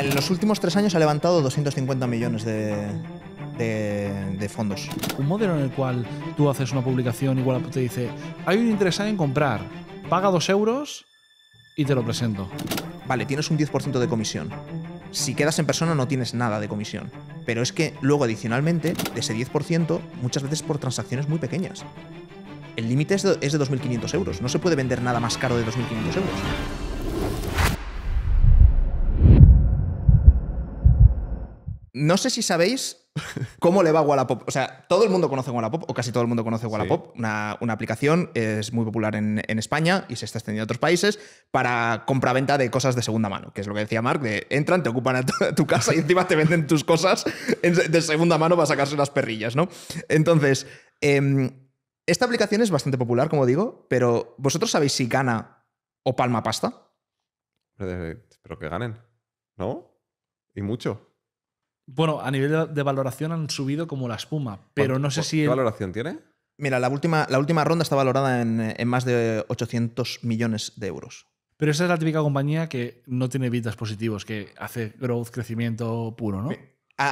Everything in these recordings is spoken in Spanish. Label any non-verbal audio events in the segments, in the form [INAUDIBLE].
en los últimos tres años ha levantado 250 millones de, fondos. Un modelo en el cual tú haces una publicación, igual te dice, hay un interesado en comprar, paga dos euros y te lo presento. Vale, tienes un 10% de comisión. Si quedas en persona no tienes nada de comisión. Pero es que luego adicionalmente, de ese 10%, muchas veces por transacciones muy pequeñas. El límite es de 2.500 euros. No se puede vender nada más caro de 2.500 euros. No sé si sabéis cómo le va Wallapop. O sea, todo el mundo conoce Wallapop, o casi todo el mundo conoce Wallapop. Una, una, aplicación es muy popular en, España y se está extendiendo a otros países para compraventa de cosas de segunda mano, que es lo que decía Mark, de entran, te ocupan tu, casa y encima te venden tus cosas de segunda mano para sacarse las perrillas, ¿no? Entonces, em, esta aplicación es bastante popular, como digo, pero ¿vosotros sabéis si gana o palma pasta? Espero que ganen, ¿no? Y mucho. Bueno, a nivel de, valoración han subido como la espuma, pero no sé si. ¿Qué valoración tiene? Mira, la última, la última ronda está valorada en, más de 800 millones de euros. Pero esa es la típica compañía que no tiene vidas positivos, que hace growth, crecimiento puro, ¿no?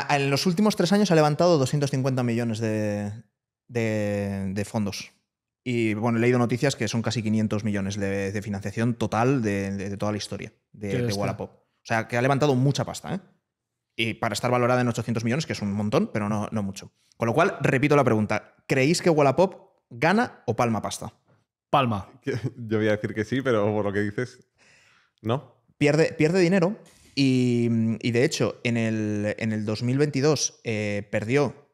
en los últimos tres años ha levantado 250 millones de, fondos. Y bueno, he leído noticias que son casi 500 millones de, de financiación total de, toda la historia de, Wallapop. O sea, que ha levantado mucha pasta, ¿eh? y para estar valorada en 800 millones, que es un montón, pero no, no mucho. Con lo cual, repito la pregunta, ¿creéis que Wallapop gana o palma pasta? Palma. [LAUGHS] Yo voy a decir que sí, pero por lo que dices, no. Pierde, pierde dinero y, de hecho, en el, en el 2022 eh, perdió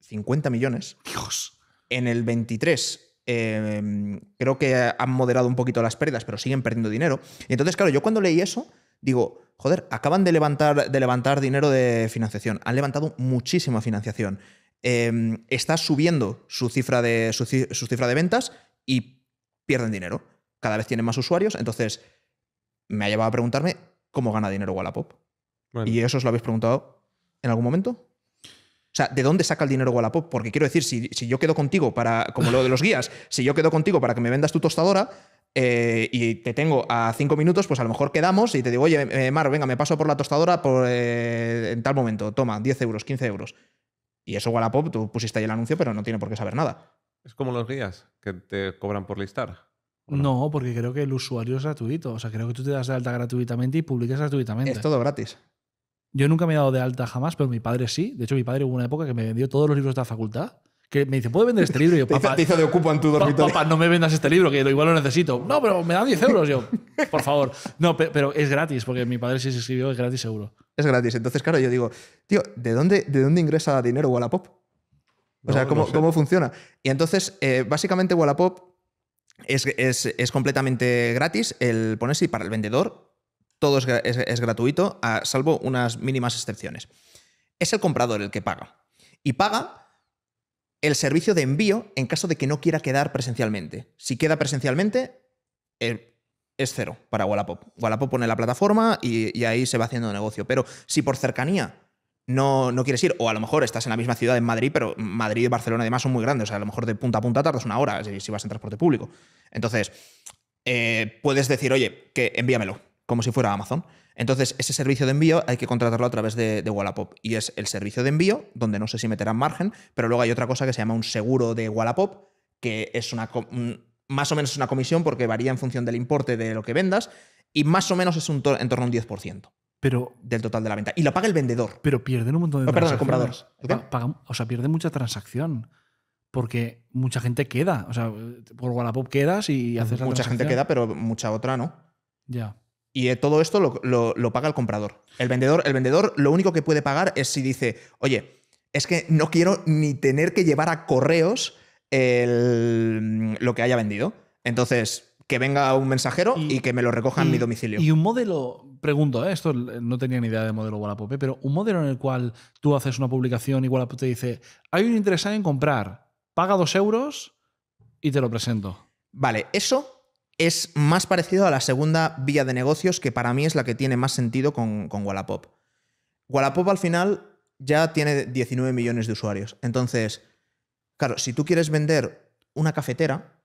50 millones. Dios. En el 23 eh, creo que han moderado un poquito las pérdidas, pero siguen perdiendo dinero. Y entonces, claro, yo cuando leí eso digo, joder, acaban de levantar, de levantar dinero de financiación, han levantado muchísima financiación, em, está subiendo su cifra, de, su, cifra de ventas y pierden dinero. Cada vez tienen más usuarios, entonces me ha llevado a preguntarme cómo gana dinero Wallapop. ¿Y eso os lo habéis preguntado en algún momento? O sea, ¿de dónde saca el dinero Wallapop? Porque quiero decir, si, si, yo quedo contigo para, como lo de los guías, si yo quedo contigo para que me vendas tu tostadora, eh, y te tengo a cinco minutos, pues a lo mejor quedamos y te digo, oye, eh, Mar, venga, me paso por la tostadora por, eh, en tal momento, toma, 10 euros, 15 euros. Y eso Wallapop, tú pusiste ahí el anuncio, pero no tiene por qué saber nada. Es como los guías que te cobran por listar. No? no? porque creo que el usuario es gratuito. O sea, creo que tú te das de alta gratuitamente y publicas gratuitamente. Es todo gratis. Yo nunca me he dado de alta jamás, pero mi padre sí. De hecho, mi padre hubo una época que me vendió todos los libros de la facultad que me dice, ¿puedo vender este libro? Y yo, papá, Papá, no me vendas este libro, que igual lo necesito. No, pero me da 10 euros yo. [LAUGHS] Por favor. No, pero es gratis, porque mi padre sí se escribió, es gratis seguro. Es gratis. Entonces, claro, yo digo, tío, ¿de dónde, de dónde ingresa dinero Wallapop? O sea, ¿cómo, ¿cómo, funciona? Y entonces, eh, básicamente Wallapop es, es, es, completamente gratis. El ponerse y para el vendedor todo es, gratuito, salvo unas mínimas excepciones. Es el comprador el que paga. Y paga el servicio de envío en caso de que no quiera quedar presencialmente. Si queda presencialmente, eh, es cero para Wallapop. Wallapop pone la plataforma y, ahí se va haciendo negocio. Pero si por cercanía no, no, quieres ir, o a lo mejor estás en la misma ciudad en Madrid, pero Madrid y Barcelona además son muy grandes, o sea, a lo mejor de punta a punta tardas una hora si, vas en transporte público. Entonces, eh, puedes decir, oye, que envíamelo como si fuera Amazon. Entonces, ese servicio de envío hay que contratarlo a través de, Wallapop. Y es el servicio de envío, donde no sé si meterán margen, pero luego hay otra cosa que se llama un seguro de Wallapop, que es una, más o menos una comisión porque varía en función del importe de lo que vendas, y más o menos es en torno a un 10%. Pero, del total de la venta. Y lo paga el vendedor. Pero pierden un montón de oh, dinero. comprador. o sea, pierden mucha transacción porque mucha gente queda. O sea, por Wallapop quedas y haces la Mucha gente queda, pero mucha otra no. Ya. Y eh, todo esto lo, paga el comprador. El vendedor, el vendedor lo único que puede pagar es si dice, oye, es que no quiero ni tener que llevar a correos el, lo que haya vendido. Entonces, que venga un mensajero y, que me lo recoja en mi domicilio. Y un modelo, pregunto, eh, esto eh, no tenía ni idea de modelo Wallapop, pero un modelo en el cual tú haces una publicación y Wallapop te dice, hay un interesado en comprar, paga dos euros y te lo presento. Vale, eso es más parecido a la segunda vía de negocios que para mí es la que tiene más sentido con, con Wallapop. Wallapop al final ya tiene 19 millones de usuarios. Entonces, claro, si tú quieres vender una cafetera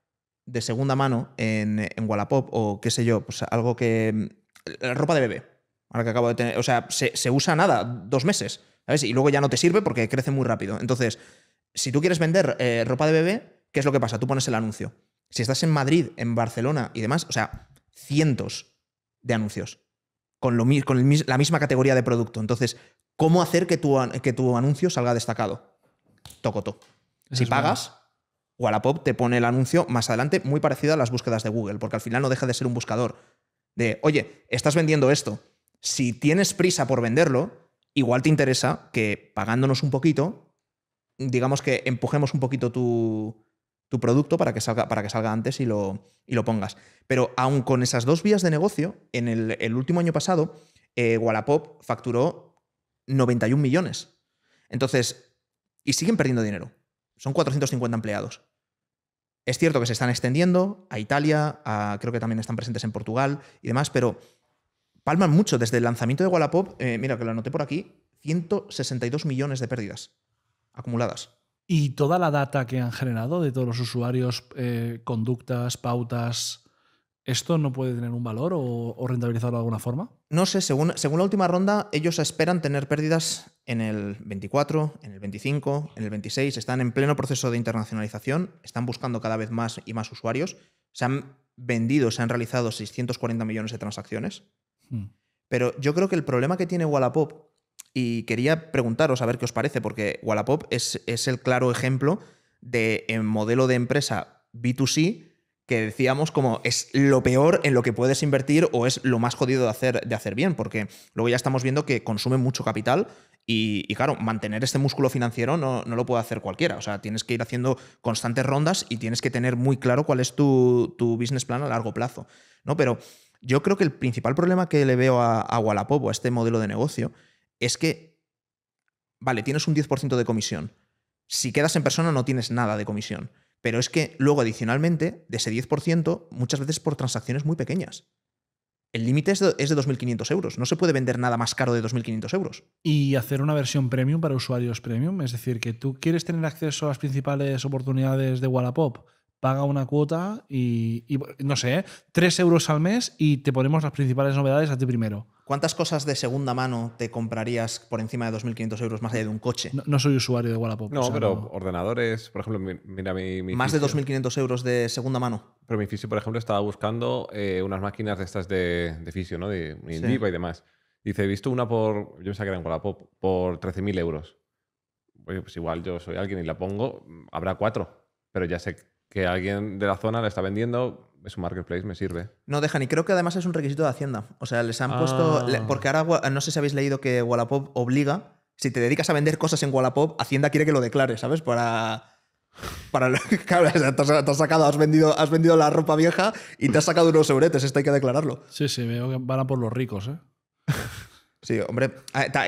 de segunda mano en, en Wallapop o qué sé yo, pues algo que... La ropa de bebé, ahora que acabo de tener... O sea, se, usa nada, dos meses, ¿sabes? Y luego ya no te sirve porque crece muy rápido. Entonces, si tú quieres vender eh, ropa de bebé, ¿qué es lo que pasa? Tú pones el anuncio. Si estás en Madrid, en Barcelona y demás, o sea, cientos de anuncios con, lo, la misma categoría de producto. Entonces, ¿cómo hacer que tu, anuncio salga destacado? Tocoto. Si pagas, la Wallapop te pone el anuncio más adelante, muy parecido a las búsquedas de Google, porque al final no deja de ser un buscador. De, oye, estás vendiendo esto. Si tienes prisa por venderlo, igual te interesa que pagándonos un poquito, digamos que empujemos un poquito tu, tu producto para que salga, para que salga antes y lo, y lo pongas. Pero aún con esas dos vías de negocio, en el, último año pasado, eh, Wallapop facturó 91 millones. Entonces, y siguen perdiendo dinero. Son 450 empleados. Es cierto que se están extendiendo a Italia, creo que también están presentes en Portugal y demás, pero palman mucho. Desde el lanzamiento de Wallapop, eh, mira que lo anoté por aquí, 162 millones de pérdidas acumuladas. Y toda la data que han generado de todos los usuarios, eh, conductas, pautas, ¿esto no puede tener un valor o, rentabilizarlo de alguna forma? No sé, según, según la última ronda, ellos esperan tener pérdidas en el 24, en el 25, en el 26. Están en pleno proceso de internacionalización, están buscando cada vez más y más usuarios. Se han vendido, se han realizado 640 millones de transacciones. Hmm. Pero yo creo que el problema que tiene Wallapop y quería preguntaros a ver qué os parece, porque Wallapop es, es el claro ejemplo de el modelo de empresa B2C que decíamos como es lo peor en lo que puedes invertir o es lo más jodido de hacer, de hacer bien, porque luego ya estamos viendo que consume mucho capital y, claro, mantener este músculo financiero no, lo puede hacer cualquiera, o sea, tienes que ir haciendo constantes rondas y tienes que tener muy claro cuál es tu, business plan a largo plazo, ¿no? Pero yo creo que el principal problema que le veo a Wallapop o a este modelo de negocio es que, vale, tienes un 10% de comisión. Si quedas en persona no tienes nada de comisión. Pero es que luego, adicionalmente, de ese 10%, muchas veces por transacciones muy pequeñas. El límite es de, 2.500 euros. No se puede vender nada más caro de 2.500 euros. Y hacer una versión premium para usuarios premium. Es decir, que tú quieres tener acceso a las principales oportunidades de Wallapop paga una cuota y, no sé, 3 ¿eh? euros al mes y te ponemos las principales novedades a ti primero. ¿Cuántas cosas de segunda mano te comprarías por encima de 2.500 euros más allá de un coche? No, soy usuario de Wallapop. No, pero ordenadores, por ejemplo, mira mi... más de 2.500 euros de segunda mano. Pero mi fisio, por ejemplo, estaba buscando eh, unas máquinas de estas de, de fisio, ¿no? De, de y demás. Dice, he visto una por, yo pensaba que era en Wallapop, por 13.000 euros. Oye, pues igual yo soy alguien y la pongo, mm, habrá cuatro, pero ya sé que alguien de la zona le está vendiendo, es un marketplace, me sirve. No dejan, y creo que además es un requisito de Hacienda. O sea, les han puesto. Ah. Porque ahora, no sé si habéis leído que Wallapop obliga, si te dedicas a vender cosas en Wallapop, Hacienda quiere que lo declares, ¿sabes? Para. Para lo que [LAUGHS] has, te has, sacado, has vendido, has vendido la ropa vieja y te has sacado unos sobretes, esto hay que declararlo. Sí, sí, veo que van a por los ricos, ¿eh? [LAUGHS] sí, hombre,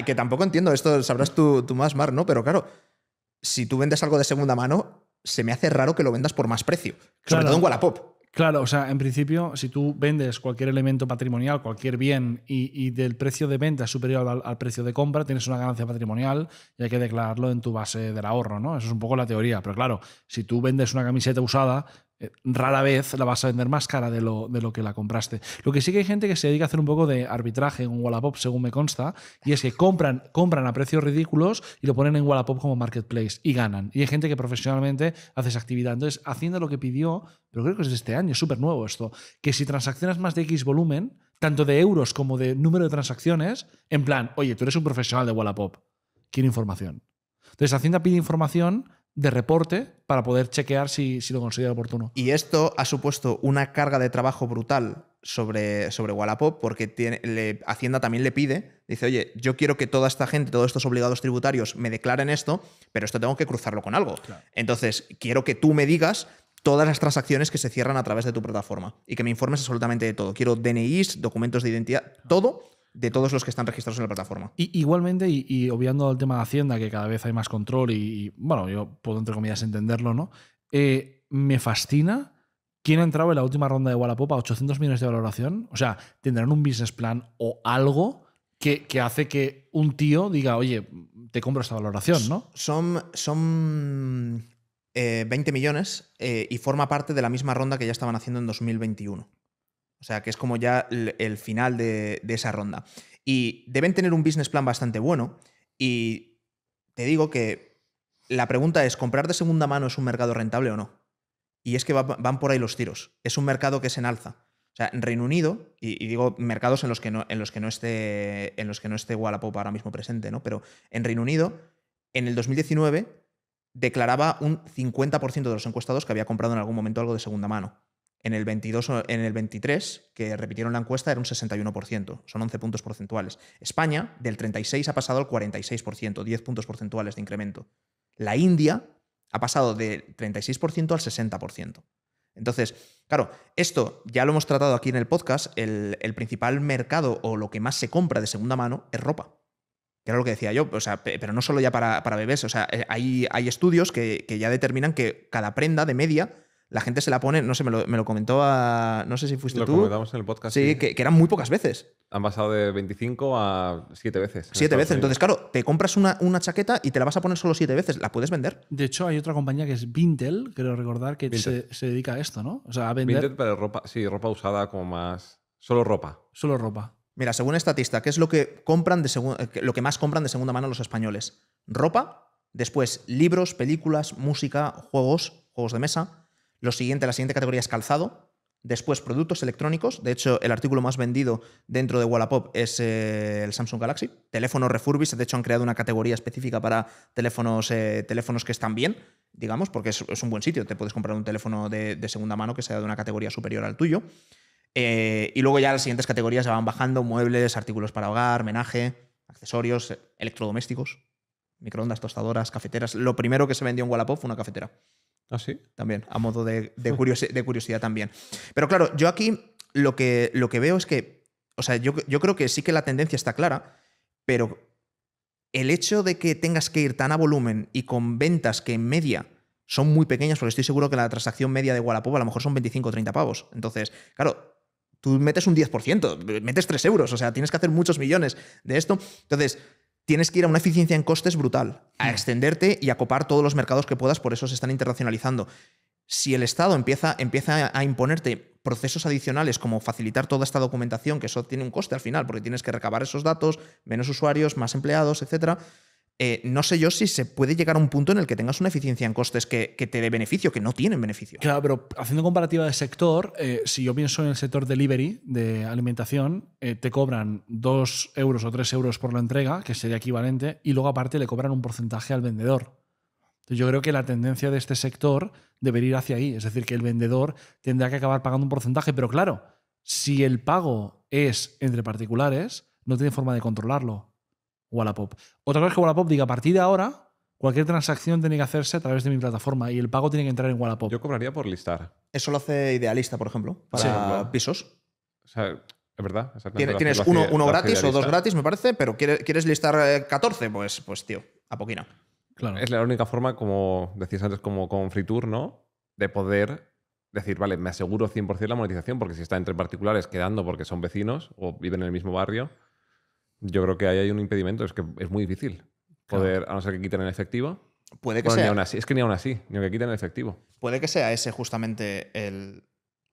que tampoco entiendo, esto sabrás tú, tú más, Mar, ¿no? Pero claro, si tú vendes algo de segunda mano, se me hace raro que lo vendas por más precio, sobre todo en Wallapop. Claro, o sea, en principio, si tú vendes cualquier elemento patrimonial, cualquier bien, y, del precio de venta es superior al, precio de compra, tienes una ganancia patrimonial y hay que declararlo en tu base del ahorro, ¿no? Eso es un poco la teoría. Pero claro, si tú vendes una camiseta usada, eh, rara vez la vas a vender más cara de lo, de lo, que la compraste. Lo que sí que hay gente que se dedica a hacer un poco de arbitraje en Wallapop, según me consta, y es que compran, compran a precios ridículos y lo ponen en Wallapop como marketplace y ganan. Y hay gente que profesionalmente hace esa actividad. Entonces, Hacienda lo que pidió, pero creo que es de este año, es súper nuevo esto, que si transaccionas más de X volumen, tanto de euros como de número de transacciones, en plan, oye, tú eres un profesional de Wallapop, quiero información. Entonces, Hacienda pide información de reporte para poder chequear si, si, lo considera oportuno. Y esto ha supuesto una carga de trabajo brutal sobre, sobre Wallapop porque tiene, Hacienda también le pide, dice, oye, yo quiero que toda esta gente, todos estos obligados tributarios me declaren esto, pero esto tengo que cruzarlo con algo. Entonces, quiero que tú me digas todas las transacciones que se cierran a través de tu plataforma y que me informes absolutamente de todo. Quiero DNIs, documentos de identidad, todo de todos los que están registrados en la plataforma. Y, igualmente, y, obviando el tema de Hacienda, que cada vez hay más control y, bueno, yo puedo entre comillas entenderlo, ¿no? Eh, me fascina quién ha entrado en la última ronda de Wallapop a 800 millones de valoración. O sea, tendrán un business plan o algo que, hace que un tío diga, oye, te compro esta valoración, ¿no? Son, son 20 eh, millones eh, y forma parte de la misma ronda que ya estaban haciendo en 2021. O sea, que es como ya el, final de, esa ronda. Y deben tener un business plan bastante bueno. Y te digo que la pregunta es, ¿comprar de segunda mano es un mercado rentable o no? Y es que van por ahí los tiros. Es un mercado que se en alza. O sea, en Reino Unido, y, digo mercados en los, que no, en, los que no esté, en los que no esté Wallapop ahora mismo presente, ¿no? Pero en Reino Unido, en el 2019, declaraba un 50% de los encuestados que había comprado en algún momento algo de segunda mano. En el 22 en el 23, que repitieron la encuesta, era un 61%, son 11 puntos porcentuales. España, del 36 ha pasado al 46%, 10 puntos porcentuales de incremento. La India ha pasado del 36% al 60%. Entonces, claro, esto ya lo hemos tratado aquí en el podcast, el, principal mercado o lo que más se compra de segunda mano es ropa. Que era lo que decía yo, o sea, pero no solo ya para, para bebés, o sea, eh, hay, hay estudios que, que ya determinan que cada prenda de media la gente se la pone, no sé, me lo, me comentó a. No sé si fuiste tú. Lo comentamos en el podcast. Sí, Que, eran muy pocas veces. Han pasado de 25 a 7 veces. 7 veces. Entonces, claro, te compras una, una, chaqueta y te la vas a poner solo 7 veces. ¿La puedes vender? De hecho, hay otra compañía que es Vintel, creo recordar, que se, dedica a esto, ¿no? O sea, a vender. Vintel, pero ropa, sí, ropa usada como más. Solo ropa. Solo ropa. Mira, según estatista, ¿qué es lo que compran de eh, lo que más compran de segunda mano los españoles? Ropa, después libros, películas, música, juegos, juegos de mesa siguiente, la siguiente categoría es calzado. Después, productos electrónicos. De hecho, el artículo más vendido dentro de Wallapop es eh, el Samsung Galaxy. Teléfonos Refurbis. De hecho, han creado una categoría específica para teléfonos, eh, teléfonos que están bien, digamos, porque es, un buen sitio. Te puedes comprar un teléfono de, segunda mano que sea de una categoría superior al tuyo. Eh, y luego ya las siguientes categorías se van bajando: muebles, artículos para hogar, homenaje, accesorios, electrodomésticos, microondas, tostadoras, cafeteras. Lo primero que se vendió en Wallapop fue una cafetera. ¿Ah, sí? También, a modo ah. de, curiosidad también. Pero claro, yo aquí lo que, lo que veo es que, o sea, yo, creo que sí que la tendencia está clara, pero el hecho de que tengas que ir tan a volumen y con ventas que en media son muy pequeñas, porque estoy seguro que la transacción media de Wallapop a lo mejor son 25 o 30 pavos. Entonces, claro, tú metes un 10%, metes 3 euros, o sea, tienes que hacer muchos millones de esto. Entonces, tienes que ir a una eficiencia en costes brutal, a mm. extenderte y a copar todos los mercados que puedas, por eso se están internacionalizando. Si el Estado empieza, empieza a imponerte procesos adicionales como facilitar toda esta documentación, que eso tiene un coste al final, porque tienes que recabar esos datos, menos usuarios, más empleados, etcétera, eh, no sé yo si se puede llegar a un punto en el que tengas una eficiencia en costes que, te dé beneficio, que no tienen beneficio. Claro, pero haciendo comparativa de sector, eh, si yo pienso en el sector delivery de alimentación, eh, te cobran 2 euros o 3 euros por la entrega, que sería equivalente, y luego aparte le cobran un porcentaje al vendedor. yo creo que la tendencia de este sector debería ir hacia ahí, es decir, que el vendedor tendrá que acabar pagando un porcentaje, pero claro, si el pago es entre particulares, no tiene forma de controlarlo. Wallapop. Otra cosa es que Wallapop diga, a partir de ahora, cualquier transacción tiene que hacerse a través de mi plataforma y el pago tiene que entrar en Wallapop. Yo cobraría por listar. Eso lo hace Idealista, por ejemplo, para pisos. es verdad. Tienes, tienes uno, gratis o dos gratis, me parece, pero quieres, listar 14, eh, pues, pues tío, a poquina. Claro. Es la única forma, como decías antes, como con Free ¿no? De poder decir, vale, me aseguro 100% la monetización, porque si está entre particulares quedando porque son vecinos o viven en el mismo barrio, yo creo que ahí hay un impedimento, es que es muy difícil poder, a no ser que quiten el efectivo. Puede que sea. Ni así, es que ni aún así, ni aunque quiten el efectivo. Puede que sea ese justamente el,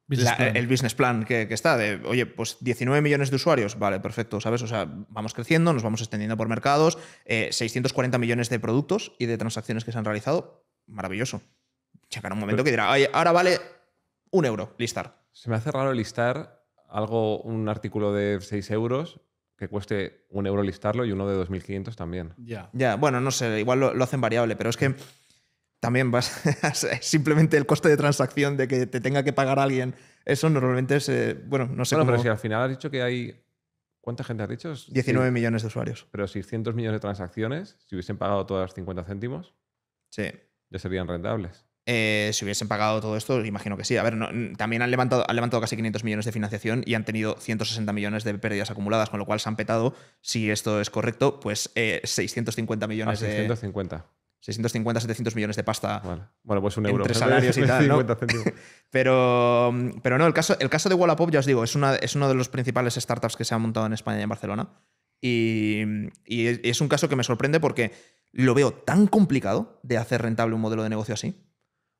Business plan que, está de, oye, pues 19 millones de usuarios, vale, perfecto, ¿sabes? O sea, vamos creciendo, nos vamos extendiendo por mercados, 640 eh, millones de productos y de transacciones que se han realizado, maravilloso. Llegará un momento que dirá, ahora vale un euro listar. Se me hace raro listar algo, un artículo de 6 euros que cueste un euro listarlo y uno de 2.500 también. Ya. Ya, bueno, no sé, igual lo, hacen variable, pero es que también vas [LAUGHS] simplemente el coste de transacción de que te tenga que pagar alguien. Eso normalmente es, eh, bueno, no sé pero si al final has dicho que hay... ¿Cuánta gente has dicho? 19 millones de usuarios. Pero si 600 millones de transacciones, si hubiesen pagado todas 50 céntimos, sí. ya serían rentables. Eh, si hubiesen pagado todo esto, imagino que sí. A ver, también han levantado, han levantado casi 500 millones de financiación y han tenido 160 millones de pérdidas acumuladas, con lo cual se han petado, si esto es correcto, pues 650 eh, ah, millones de 650. 650, 700 millones de pasta. Bueno, pues un euro. Entre salarios y tal. ¿no? [LAUGHS] [LAUGHS] pero, pero no, el caso, el caso de Wallapop, ya os digo, es, una, es uno de los principales startups que se han montado en España y en Barcelona. y es un caso que me sorprende porque lo veo tan complicado de hacer rentable un modelo de negocio así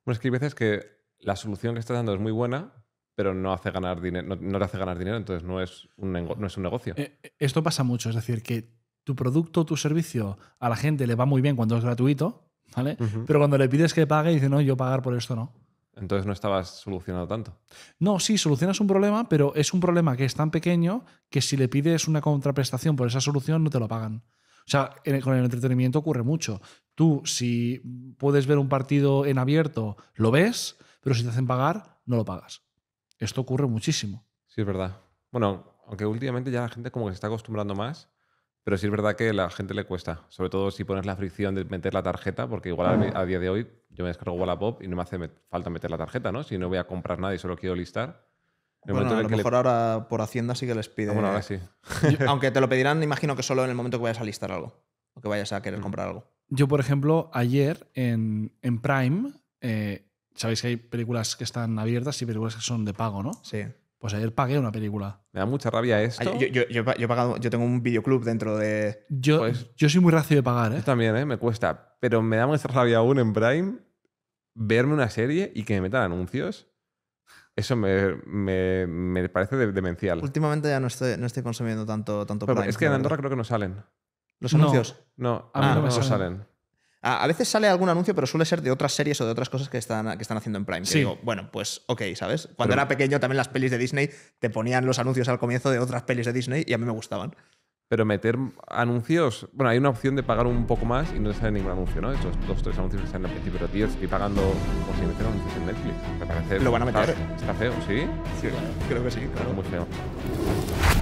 bueno, que hay veces que la solución que estás dando es muy buena, pero no hace ganar dinero, no, te hace ganar dinero, entonces no es un, no es un negocio. Eh, esto pasa mucho, es decir, que tu producto, tu servicio a la gente le va muy bien cuando es gratuito, ¿vale? Pero cuando le pides que pague, dice, no, yo pagar por esto no. Entonces no estabas solucionando tanto. No, sí, solucionas un problema, pero es un problema que es tan pequeño que si le pides una contraprestación por esa solución no te lo pagan. O sea, con el entretenimiento ocurre mucho. Tú, si puedes ver un partido en abierto, lo ves, pero si te hacen pagar, no lo pagas. Esto ocurre muchísimo. Sí, es verdad. Bueno, aunque últimamente ya la gente como que se está acostumbrando más, pero sí es verdad que a la gente le cuesta, sobre todo si pones la fricción de meter la tarjeta, porque igual a día de hoy yo me descargo Wallapop y no me hace falta meter la tarjeta, ¿no? Si no voy a comprar nada y solo quiero listar. Bueno, mejor ahora por Hacienda sí que les pide. Bueno, ahora sí. [LAUGHS] Aunque te lo pedirán, imagino que solo en el momento que vayas a listar algo o que vayas a querer comprar algo. Yo, por ejemplo, ayer en, Prime, eh, sabéis que hay películas que están abiertas y películas que son de pago, ¿no? Sí. Pues ayer pagué una película. Me da mucha rabia esto. yo, pagado, yo, tengo un videoclub dentro de. Yo, pues yo soy muy racio de pagar, ¿eh? Yo también, ¿eh? Me cuesta. Pero me da mucha rabia aún en Prime verme una serie y que me metan anuncios. Eso me, parece demencial. Últimamente ya no estoy, no estoy consumiendo tanto, tanto Es que en Andorra creo que no salen los anuncios? No, ah, a mí no me salen. Ah, a, veces sale algún anuncio, pero suele ser de otras series o de otras cosas que están, que están haciendo en Prime. Sí. bueno, pues ok, ¿sabes? Cuando era pequeño también las pelis de Disney te ponían los anuncios al comienzo de otras pelis de Disney y a mí me gustaban. Pero meter anuncios. Bueno, hay una opción de pagar un poco más y no te sale ningún anuncio, ¿no? Esos dos, tres anuncios que salen al principio, pero tío, estoy pagando por si meter anuncios en Netflix. Me parece. Lo van a meter. Está, feo, ¿sí? Sí, creo que sí, claro. Muy feo.